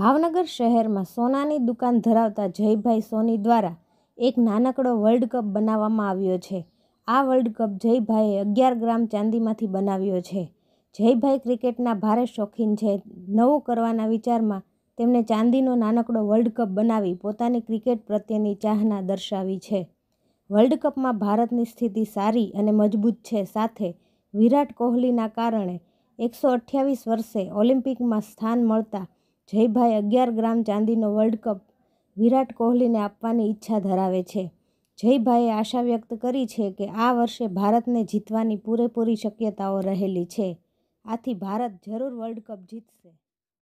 ભાવનગર શહેરમાં સોનાની દુકાન ધરાવતા જયભાઈ સોની દ્વારા એક નાનકડો વર્લ્ડ કપ બનાવવામાં આવ્યો છે આ વર્લ્ડ કપ જયભાઈએ અગિયાર ગ્રામ ચાંદીમાંથી બનાવ્યો છે જયભાઈ ક્રિકેટના ભારે શોખીન છે નવું કરવાના વિચારમાં તેમણે ચાંદીનો નાનકડો વર્લ્ડ કપ બનાવી પોતાની ક્રિકેટ પ્રત્યેની ચાહના દર્શાવી છે વર્લ્ડ કપમાં ભારતની સ્થિતિ સારી અને મજબૂત છે સાથે વિરાટ કોહલીના કારણે એકસો અઠ્યાવીસ વર્ષે ઓલિમ્પિકમાં સ્થાન મળતા જયભાઈ અગિયાર ગ્રામ ચાંદીનો વર્લ્ડ કપ વિરાટ કોહલીને આપવાની ઈચ્છા ધરાવે છે જયભાઈએ આશા વ્યક્ત કરી છે કે આ વર્ષે ભારતને જીતવાની પૂરેપૂરી શક્યતાઓ રહેલી છે આથી ભારત જરૂર વર્લ્ડ કપ જીતશે